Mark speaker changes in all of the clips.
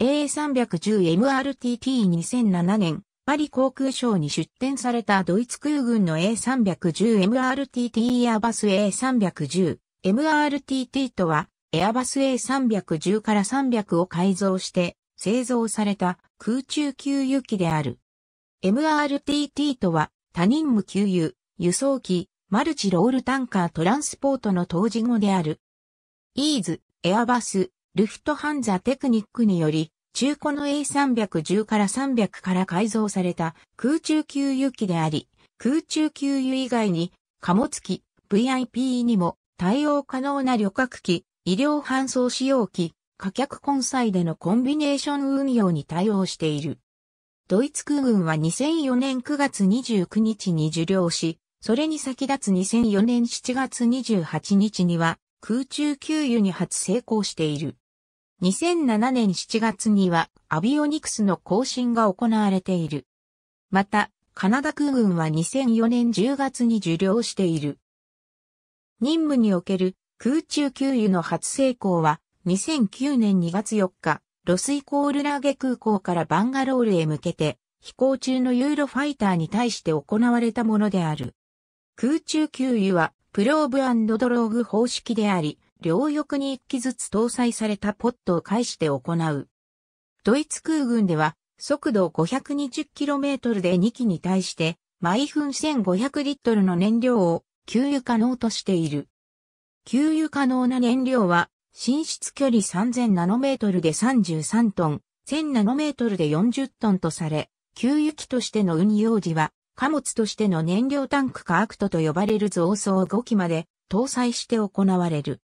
Speaker 1: A310MRTT2007 年、パリ航空ショーに出展されたドイツ空軍の A310MRTT エアバス A310。MRTT とは、エアバス A310 から300を改造して製造された空中給油機である。MRTT とは、他任務給油、輸送機、マルチロールタンカートランスポートの当時語である。イーズ、エアバス、ルフトハンザテクニックにより、中古の A310 から300から改造された空中給油機であり、空中給油以外に貨物機、VIP にも対応可能な旅客機、医療搬送使用機、貨客混載でのコンビネーション運用に対応している。ドイツ空軍は2004年9月29日に受領し、それに先立つ2004年7月28日には空中給油に初成功している。2007年7月にはアビオニクスの更新が行われている。また、カナダ空軍は2004年10月に受領している。任務における空中給油の初成功は2009年2月4日、ロスイコールラーゲ空港からバンガロールへ向けて飛行中のユーロファイターに対して行われたものである。空中給油はプローブドローグ方式であり、両翼に1機ずつ搭載されたポットを介して行う。ドイツ空軍では、速度 520km で2機に対して、毎分1500リットルの燃料を給油可能としている。給油可能な燃料は、進出距離3000ナノメートルで33トン、1000ナノメートルで40トンとされ、給油機としての運用時は、貨物としての燃料タンクかアクトと呼ばれる増装5機まで搭載して行われる。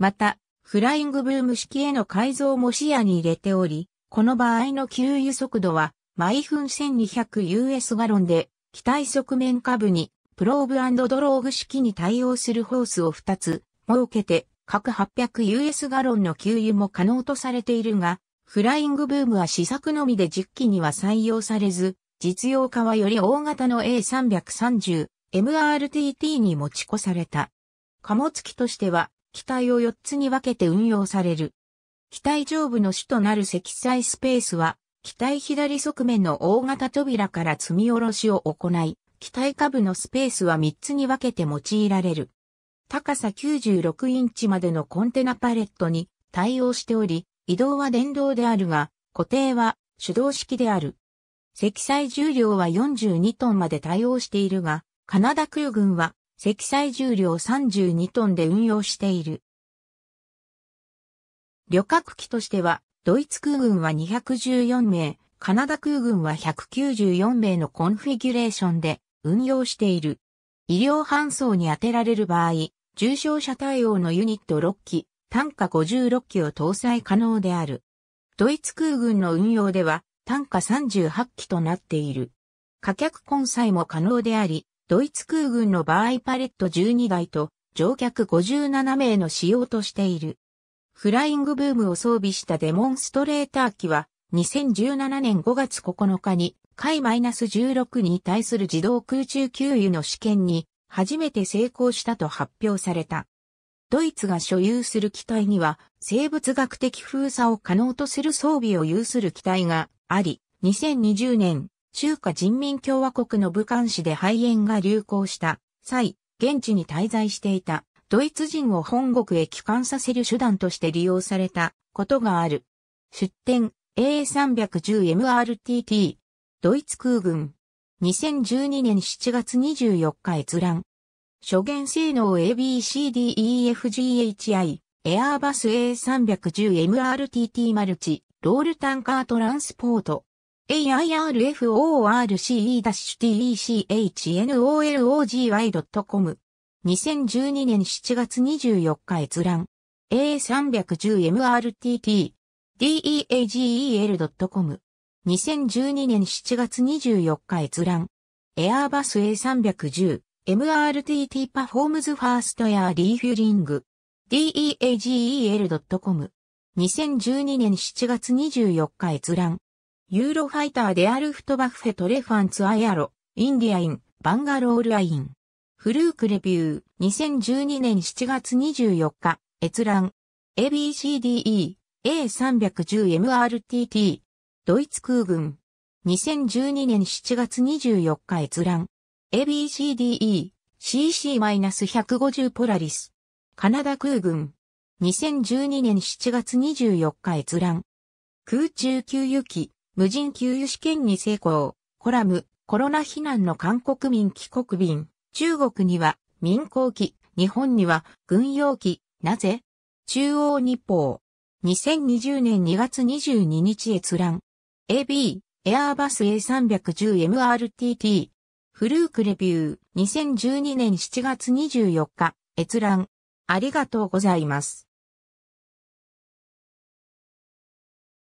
Speaker 1: また、フライングブーム式への改造も視野に入れており、この場合の給油速度は毎分 1200US ガロンで、機体側面下部にプローブドローグ式に対応するホースを2つ設けて、各 800US ガロンの給油も可能とされているが、フライングブームは試作のみで10機には採用されず、実用化はより大型の A330、MRTT に持ち越された。貨物機としては機体を4つに分けて運用される。機体上部の主となる積載スペースは、機体左側面の大型扉から積み下ろしを行い、機体下部のスペースは3つに分けて用いられる。高さ96インチまでのコンテナパレットに対応しており、移動は電動であるが、固定は手動式である。積載重量は42トンまで対応しているが、カナダ空軍は積載重量32トンで運用している。旅客機としては、ドイツ空軍は214名、カナダ空軍は194名のコンフィギュレーションで運用している。医療搬送に当てられる場合、重症者対応のユニット6機、単価56機を搭載可能である。ドイツ空軍の運用では単価38機となっている。可客混載も可能であり、ドイツ空軍の場合パレット12台と乗客57名の使用としている。フライングブームを装備したデモンストレーター機は2017年5月9日に海 -16 に対する自動空中給油の試験に初めて成功したと発表された。ドイツが所有する機体には生物学的封鎖を可能とする装備を有する機体があり、2020年中華人民共和国の武漢市で肺炎が流行した際、現地に滞在していたドイツ人を本国へ帰還させる手段として利用されたことがある。出展 A310MRTT ドイツ空軍2012年7月24日閲覧初言性能 ABCDEFGHI エアーバス A310MRTT マルチロールタンカートランスポート airforce-technology.com。2012年7月24日閲覧。a310mrtt。deagel.com。2012年7月24日閲覧。Airbus A310。MRTT Performs First Air Refueling deagel.com。2012年7月24日閲覧。ユーロファイターでアルフトバッフェトレファンツアイアロ、インディアイン、バンガロールアイン。フルークレビュー、2012年7月24日、閲覧。ABCDE、A310MRTT。ドイツ空軍。2012年7月24日閲覧。ABCDE、CC-150 ポラリス。カナダ空軍。2012年7月24日閲覧。空中給油機、無人給油試験に成功。コラム、コロナ避難の韓国民帰国便。中国には民航機、日本には軍用機。なぜ中央日報。2020年2月22日閲覧。AB、エアーバス A310MRTT。フルークレビュー、2012年7月24日、閲覧。ありがとうございます。